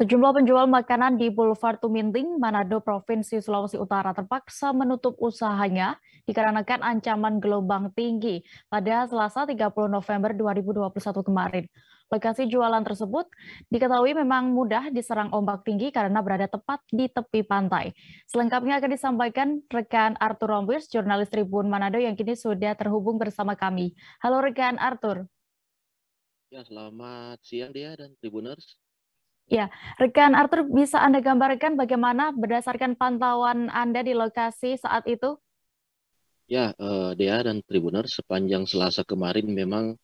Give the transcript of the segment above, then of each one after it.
Sejumlah penjual makanan di Boulevard Tuminting, Manado, Provinsi Sulawesi Utara terpaksa menutup usahanya dikarenakan ancaman gelombang tinggi pada Selasa 30 November 2021 kemarin. Lokasi jualan tersebut diketahui memang mudah diserang ombak tinggi karena berada tepat di tepi pantai. Selengkapnya akan disampaikan rekan Arthur Rombis, jurnalis Tribun Manado yang kini sudah terhubung bersama kami. Halo rekan Arthur. Ya, selamat siang dia dan Tribuners. Ya, rekan Arthur bisa Anda gambarkan bagaimana berdasarkan pantauan Anda di lokasi saat itu? Ya, eh, Dea dan Tribuner sepanjang Selasa kemarin memang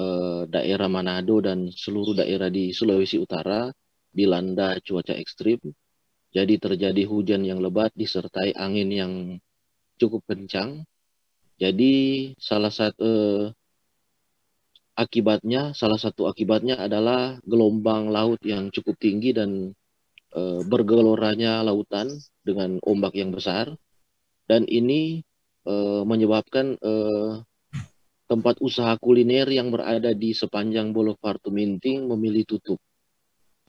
eh, daerah Manado dan seluruh daerah di Sulawesi Utara dilanda cuaca ekstrim. Jadi terjadi hujan yang lebat disertai angin yang cukup kencang. Jadi salah satu eh, akibatnya salah satu akibatnya adalah gelombang laut yang cukup tinggi dan e, bergeloranya lautan dengan ombak yang besar dan ini e, menyebabkan e, tempat usaha kuliner yang berada di sepanjang Boulevard Tuminting memilih tutup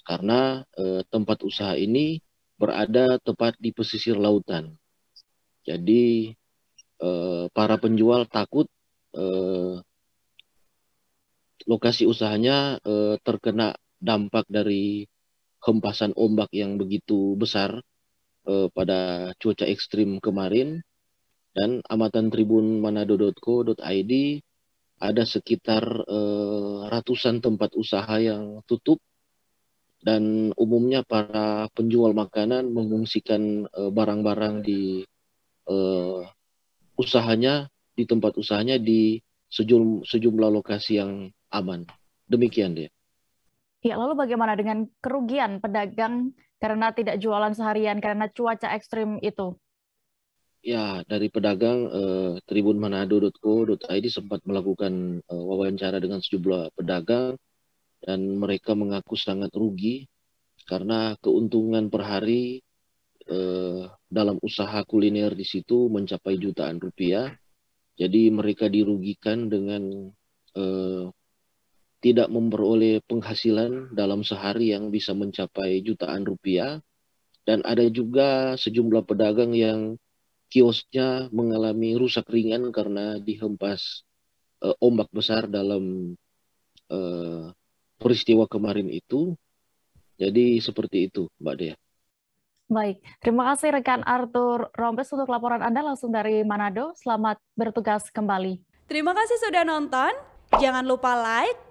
karena e, tempat usaha ini berada tepat di pesisir lautan jadi e, para penjual takut lokasi usahanya eh, terkena dampak dari hempasan ombak yang begitu besar eh, pada cuaca ekstrim kemarin dan amatan tribun manado.co.id ada sekitar eh, ratusan tempat usaha yang tutup dan umumnya para penjual makanan mengungsikan eh, barang-barang di eh, usahanya di tempat usahanya di sejum, sejumlah lokasi yang aman. Demikian dia. Ya, lalu bagaimana dengan kerugian pedagang karena tidak jualan seharian karena cuaca ekstrim itu? Ya, dari pedagang eh, tribunmanado.co.id sempat melakukan eh, wawancara dengan sejumlah pedagang dan mereka mengaku sangat rugi karena keuntungan per hari eh, dalam usaha kuliner di situ mencapai jutaan rupiah. Jadi mereka dirugikan dengan eh, tidak memperoleh penghasilan dalam sehari yang bisa mencapai jutaan rupiah dan ada juga sejumlah pedagang yang kiosnya mengalami rusak ringan karena dihempas uh, ombak besar dalam uh, peristiwa kemarin itu. Jadi seperti itu, Mbak Dea. Baik, terima kasih rekan Arthur Rombes untuk laporan Anda langsung dari Manado. Selamat bertugas kembali. Terima kasih sudah nonton. Jangan lupa like,